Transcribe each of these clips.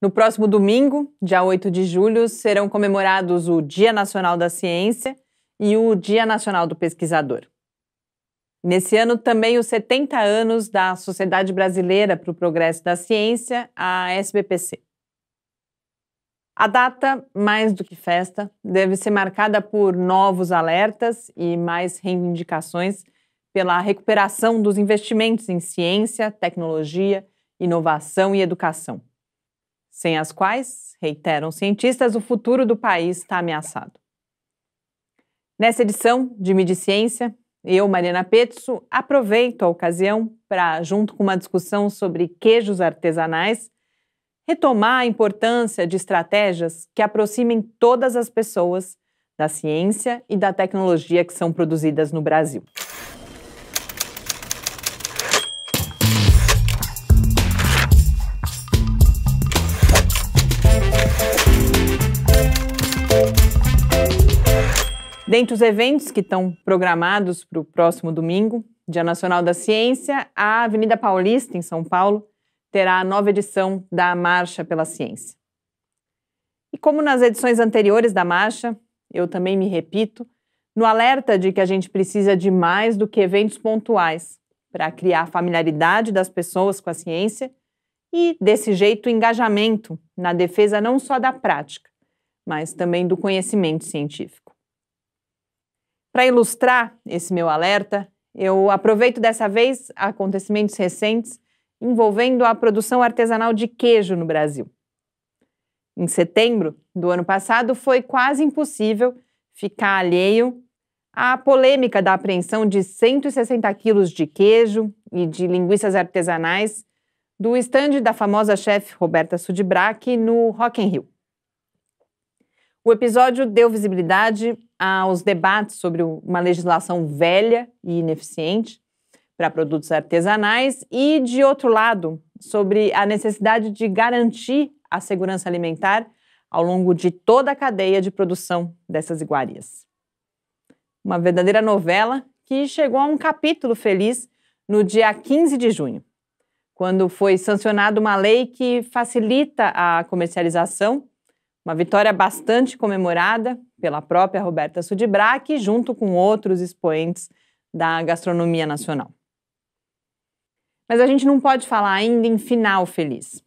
No próximo domingo, dia 8 de julho, serão comemorados o Dia Nacional da Ciência e o Dia Nacional do Pesquisador. Nesse ano, também os 70 anos da Sociedade Brasileira para o Progresso da Ciência, a SBPC. A data, mais do que festa, deve ser marcada por novos alertas e mais reivindicações pela recuperação dos investimentos em ciência, tecnologia, inovação e educação sem as quais, reiteram cientistas, o futuro do país está ameaçado. Nessa edição de Midi Ciência, eu, Mariana Petzo, aproveito a ocasião para, junto com uma discussão sobre queijos artesanais, retomar a importância de estratégias que aproximem todas as pessoas da ciência e da tecnologia que são produzidas no Brasil. Dentre os eventos que estão programados para o próximo domingo, Dia Nacional da Ciência, a Avenida Paulista, em São Paulo, terá a nova edição da Marcha pela Ciência. E como nas edições anteriores da Marcha, eu também me repito, no alerta de que a gente precisa de mais do que eventos pontuais para criar a familiaridade das pessoas com a ciência e, desse jeito, engajamento na defesa não só da prática, mas também do conhecimento científico. Para ilustrar esse meu alerta, eu aproveito dessa vez acontecimentos recentes envolvendo a produção artesanal de queijo no Brasil. Em setembro do ano passado, foi quase impossível ficar alheio à polêmica da apreensão de 160 quilos de queijo e de linguiças artesanais do estande da famosa chefe Roberta Sudbrack no Rock in Rio. O episódio deu visibilidade aos debates sobre uma legislação velha e ineficiente para produtos artesanais e, de outro lado, sobre a necessidade de garantir a segurança alimentar ao longo de toda a cadeia de produção dessas iguarias. Uma verdadeira novela que chegou a um capítulo feliz no dia 15 de junho, quando foi sancionada uma lei que facilita a comercialização uma vitória bastante comemorada pela própria Roberta Sudibrac, junto com outros expoentes da gastronomia nacional. Mas a gente não pode falar ainda em final feliz.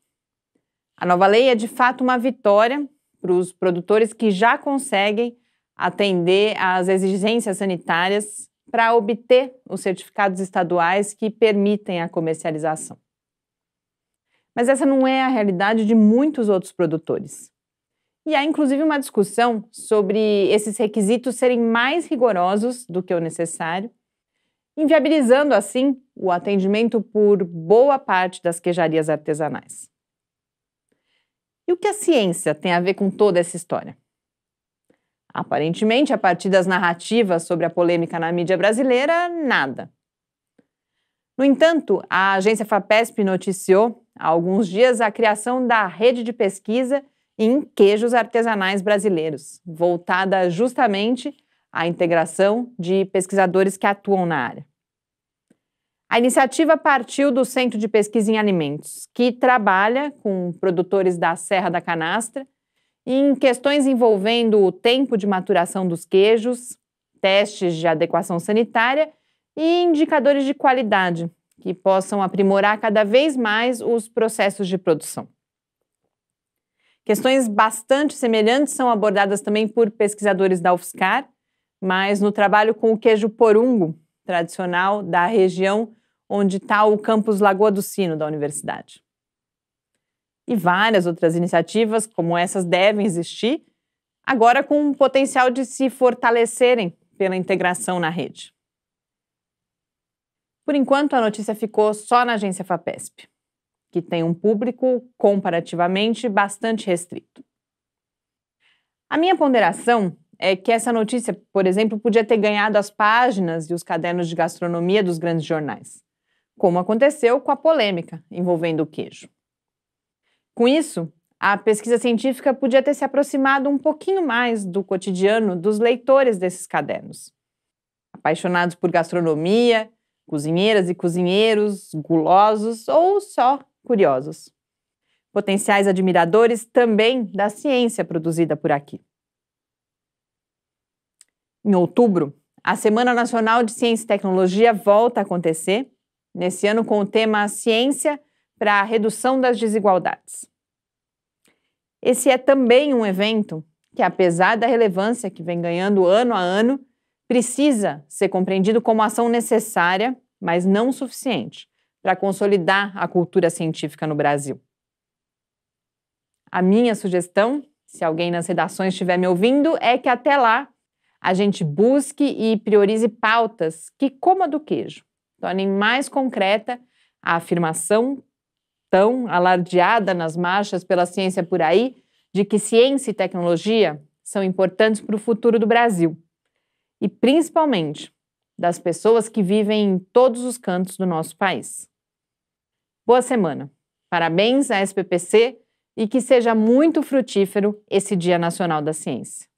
A nova lei é de fato uma vitória para os produtores que já conseguem atender às exigências sanitárias para obter os certificados estaduais que permitem a comercialização. Mas essa não é a realidade de muitos outros produtores. E há inclusive uma discussão sobre esses requisitos serem mais rigorosos do que o necessário, inviabilizando assim o atendimento por boa parte das queijarias artesanais. E o que a ciência tem a ver com toda essa história? Aparentemente, a partir das narrativas sobre a polêmica na mídia brasileira, nada. No entanto, a agência FAPESP noticiou há alguns dias a criação da rede de pesquisa em queijos artesanais brasileiros, voltada justamente à integração de pesquisadores que atuam na área. A iniciativa partiu do Centro de Pesquisa em Alimentos, que trabalha com produtores da Serra da Canastra em questões envolvendo o tempo de maturação dos queijos, testes de adequação sanitária e indicadores de qualidade que possam aprimorar cada vez mais os processos de produção. Questões bastante semelhantes são abordadas também por pesquisadores da UFSCar, mas no trabalho com o queijo porungo, tradicional da região onde está o campus Lagoa do Sino da universidade. E várias outras iniciativas como essas devem existir, agora com o potencial de se fortalecerem pela integração na rede. Por enquanto, a notícia ficou só na agência FAPESP que tem um público comparativamente bastante restrito. A minha ponderação é que essa notícia, por exemplo, podia ter ganhado as páginas e os cadernos de gastronomia dos grandes jornais, como aconteceu com a polêmica envolvendo o queijo. Com isso, a pesquisa científica podia ter se aproximado um pouquinho mais do cotidiano dos leitores desses cadernos. Apaixonados por gastronomia, cozinheiras e cozinheiros, gulosos ou só curiosos. Potenciais admiradores também da ciência produzida por aqui. Em outubro, a Semana Nacional de Ciência e Tecnologia volta a acontecer, nesse ano com o tema Ciência para a Redução das Desigualdades. Esse é também um evento que, apesar da relevância que vem ganhando ano a ano, precisa ser compreendido como ação necessária, mas não suficiente, para consolidar a cultura científica no Brasil. A minha sugestão, se alguém nas redações estiver me ouvindo, é que até lá a gente busque e priorize pautas que, como a do queijo, tornem mais concreta a afirmação tão alardeada nas marchas pela ciência por aí de que ciência e tecnologia são importantes para o futuro do Brasil e principalmente das pessoas que vivem em todos os cantos do nosso país. Boa semana. Parabéns à SPPC e que seja muito frutífero esse Dia Nacional da Ciência.